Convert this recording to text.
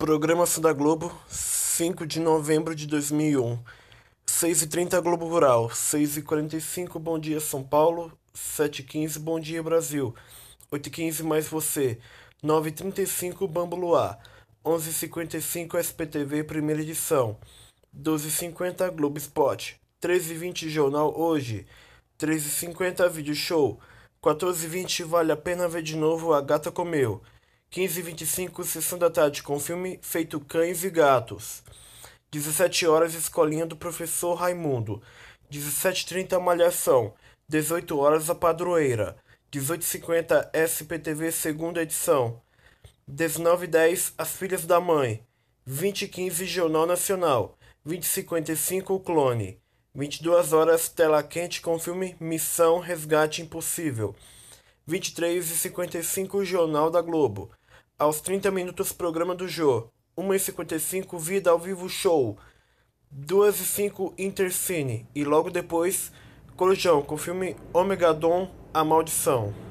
Programa da Globo, 5 de novembro de 2001. 6h30 Globo Rural, 6h45 Bom Dia São Paulo, 7h15 Bom Dia Brasil, 8h15 Mais Você, 9h35 Bambu Luar, 11h55 SPTV Primeira Edição, 12h50 Globo Spot, 13h20 Jornal Hoje, 13h50 Video Show, 14h20 Vale a Pena Ver de Novo A Gata Comeu, 15 e 25 Sessão da Tarde, com o filme Feito Cães e Gatos. 17 horas Escolinha do Professor Raimundo. 17h30 Malhação. 18 horas A Padroeira. 18h50 SPTV Segunda Edição. 19h10 As Filhas da Mãe. 20h15 Jornal Nacional. 20h55 O Clone. 22 horas Tela Quente com o filme Missão Resgate Impossível. 23h55 Jornal da Globo. Aos 30 minutos, programa do Jô. 1h55, Vida ao Vivo Show. 2h05, Intercine. E logo depois, Corujão, com o filme Omegadon, A Maldição.